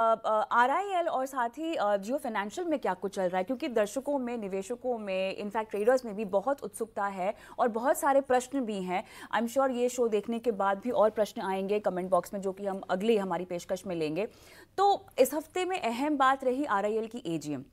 Are I L और साथ ही जियो financial में क्या कुछ चल रहा है क्योंकि दर्शकों में निवेशकों में इनफैक्ट ट्रेडर्स में भी बहुत उत्सुकता है और बहुत सारे प्रश्न भी हैं आई एम श्योर ये शो देखने के बाद भी और प्रश्न आएंगे कमेंट बॉक्स में जो कि हम अगली हमारी पेशकश में लेंगे तो इस हफ्ते में अहम बात रही आर आई एल की ए जी एम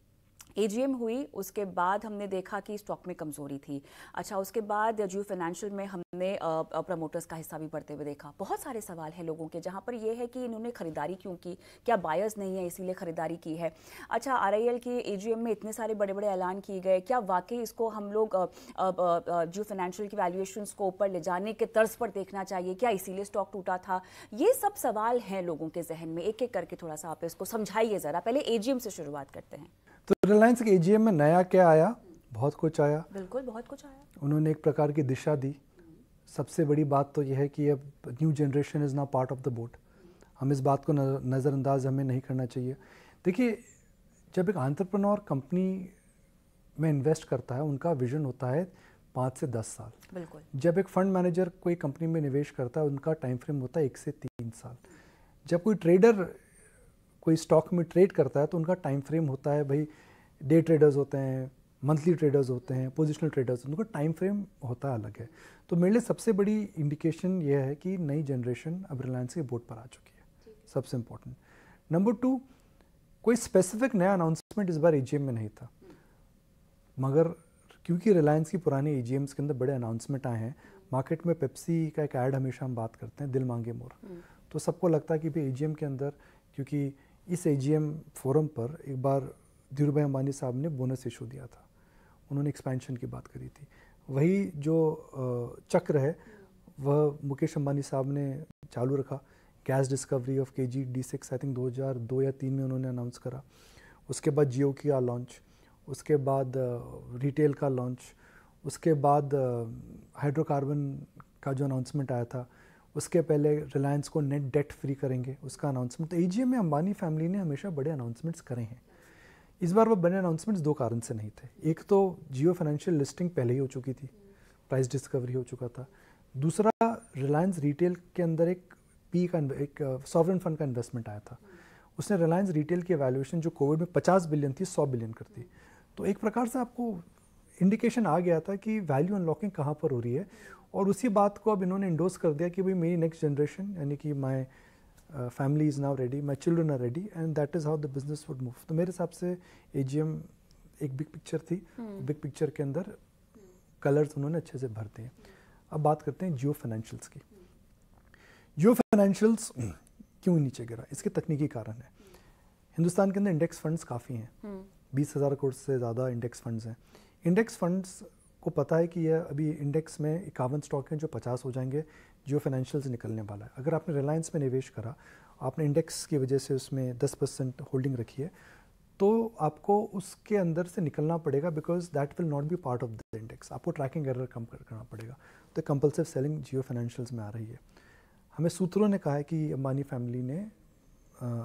एजीएम हुई उसके बाद हमने देखा कि स्टॉक में कमजोरी थी अच्छा उसके बाद जियो फाइनेंशियल में हमने प्रमोटर्स का हिस्सा भी बढ़ते हुए देखा बहुत सारे सवाल हैं लोगों के जहाँ पर यह है कि इन्होंने खरीदारी क्यों की क्या बायर्स नहीं है इसीलिए खरीदारी की है अच्छा आर आई के ए में इतने सारे बड़े बड़े ऐलान किए गए क्या वाकई इसको हम लोग जियो फाइनेंशियल की वैल्यूएशन को ऊपर ले जाने के तर्ज पर देखना चाहिए क्या इसीलिए स्टॉक टूटा था ये सब सवाल हैं लोगों के जहन में एक एक करके थोड़ा सा आप इसको समझाइए ज़रा पहले ए से शुरुआत करते हैं रिलायंस के एजीएम में नया क्या आया बहुत कुछ आया बिल्कुल बहुत कुछ आया उन्होंने एक प्रकार की दिशा दी सबसे बड़ी बात तो यह है कि अब न्यू जनरेशन इज़ ना पार्ट ऑफ द बोट हम इस बात को नज़रअंदाज हमें नहीं करना चाहिए देखिए जब एक आंट्रप्रनोर कंपनी में इन्वेस्ट करता है उनका विजन होता है पाँच से दस साल बिल्कुल जब एक फंड मैनेजर कोई कंपनी में निवेश करता है उनका टाइम फ्रेम होता है एक से तीन साल जब कोई ट्रेडर कोई स्टॉक में ट्रेड करता है तो उनका टाइम फ्रेम होता है भाई डे ट्रेडर्स होते हैं मंथली ट्रेडर्स होते हैं पोजिशनल ट्रेडर्स उनका टाइम फ्रेम होता है अलग है तो मेरे लिए सबसे बड़ी इंडिकेशन यह है कि नई जनरेशन अब रिलायंस के बोर्ड पर आ चुकी है सबसे इम्पोर्टेंट नंबर टू कोई स्पेसिफिक नया अनाउंसमेंट इस बार एजीएम में नहीं था मगर क्योंकि रिलायंस की पुरानी ए के अंदर बड़े अनाउंसमेंट आए हैं मार्केट में पेप्सी का एक ऐड हमेशा हम बात करते हैं दिल मांगे मोर हम्म। तो सबको लगता है कि भाई ए के अंदर क्योंकि इस ए फोरम पर एक बार धीरू भाई अम्बानी साहब ने बोनस इशू दिया था उन्होंने एक्सपेंशन की बात करी थी वही जो चक्र है वह मुकेश अंबानी साहब ने चालू रखा gas discovery of K G D six I think दो हज़ार दो या तीन में उन्होंने अनाउंस करा उसके बाद जियो की आ लॉन्च उसके बाद रिटेल का लॉन्च उसके बाद हाइड्रोकार्बन का जो अनाउंसमेंट आया था उसके पहले रिलायंस को नेट डेट फ्री करेंगे उसका अनाउंसमेंट तो ए में अंबानी फैमिली ने हमेशा बड़े अनाउंसमेंट्स करे हैं इस बार वो बने अनाउंसमेंट्स दो कारण से नहीं थे एक तो जियो फाइनेंशियल लिस्टिंग पहले ही हो चुकी थी प्राइस डिस्कवरी हो चुका था दूसरा रिलायंस रिटेल के अंदर एक पी का एक सॉवरन uh, फंड का इन्वेस्टमेंट आया था उसने रिलायंस रिटेल की वैल्यूएशन जो कोविड में 50 बिलियन थी 100 बिलियन कर दी तो एक प्रकार से आपको इंडिकेशन आ गया था कि वैल्यू अनलॉकिंग कहाँ पर हो रही है और उसी बात को अब इन्होंने इंडोस कर दिया कि भाई मेरी नेक्स्ट जनरेशन यानी कि my family is now ready my children are ready and that is how the business would move तो मेरे हिसाब से ए एक बिग पिक्चर थी बिग hmm. पिक्चर के अंदर कलर्स उन्होंने अच्छे से भर दिए अब बात करते हैं जियो फाइनेंशियल्स की जियो फाइनेंशियल्स क्यों नीचे गिरा इसके तकनीकी कारण है हिंदुस्तान के अंदर इंडेक्स फंड्स काफ़ी हैं hmm. बीस हज़ार करोड़ से ज़्यादा इंडेक्स फंड्स हैं इंडेक्स फंड्स को पता है कि यह अभी इंडेक्स में इक्यावन स्टॉक हैं जो पचास हो जाएंगे जियो फाइनेंशियल्स निकलने वाला है अगर आपने रिलायंस में निवेश करा आपने इंडेक्स की वजह से उसमें दस परसेंट होल्डिंग रखी है तो आपको उसके अंदर से निकलना पड़ेगा because that will not be part of the index आपको ट्रैकिंग एरर कम करना पड़ेगा तो कंपल्सिव सेलिंग जियो फाइनेंशियल्स में आ रही है हमें सूत्रों ने कहा है कि अंबानी फैमिली ने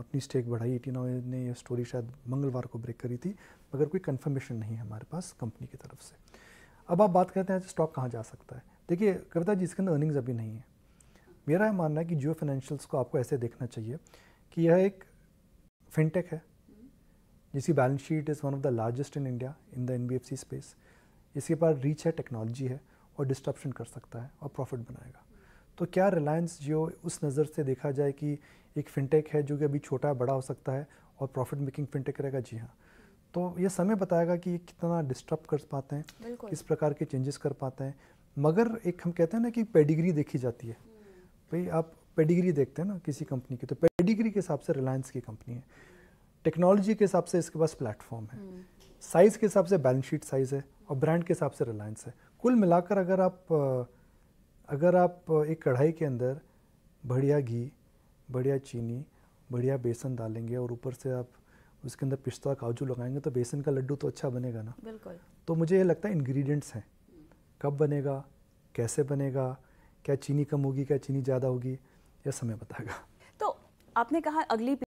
अपनी स्टेक बढ़ाई एटी नाउ ने यह स्टोरी शायद मंगलवार को ब्रेक करी थी मगर कोई कन्फर्मेशन नहीं है हमारे पास कंपनी की तरफ से अब आप बात करते हैं स्टॉक कहाँ जा सकता है देखिए कविता जी इसके अंदर अर्निंग्स अभी नहीं है मेरा यह मानना है कि जियो फाइनेंशियल्स को आपको ऐसे देखना चाहिए कि यह एक फिनटेक है जिसकी balance sheet is one of the largest in India in the N space इसके पास रीच है टेक्नोलॉजी है और डिस्ट्रप्शन कर सकता है और प्रॉफिट बनाएगा तो क्या रिलायंस जियो उस नज़र से देखा जाए कि एक फिनटेक है जो कि अभी छोटा बड़ा हो सकता है और प्रॉफिट मेकिंग फिनटेक रहेगा जी हाँ तो ये समय बताएगा कि ये कितना डिस्टर्ब कर पाते हैं किस प्रकार के चेंजेस कर पाते हैं मगर एक हम कहते हैं ना कि पेडिग्री देखी जाती है हम्म। भाई आप पेडिग्री देखते हैं ना किसी कंपनी की तो पेडिग्री के हिसाब से रिलायंस की कंपनी है टेक्नोलॉजी के हिसाब से इसके पास प्लेटफॉर्म है साइज़ हम्म। के हिसाब से बैलेंस शीट साइज़ है और ब्रांड के हिसाब से रिलायंस है कुल मिलाकर अगर आप अगर आप एक कढ़ाई के अंदर बढ़िया घी बढ़िया चीनी बढ़िया बेसन डालेंगे और ऊपर से आप उसके अंदर पिस्ता काजू लगाएंगे तो बेसन का लड्डू तो अच्छा बनेगा ना बिल्कुल तो मुझे ये लगता है इंग्रेडिएंट्स हैं कब बनेगा कैसे बनेगा क्या चीनी कम होगी क्या चीनी ज़्यादा होगी यह समय बताएगा तो आपने कहा अगली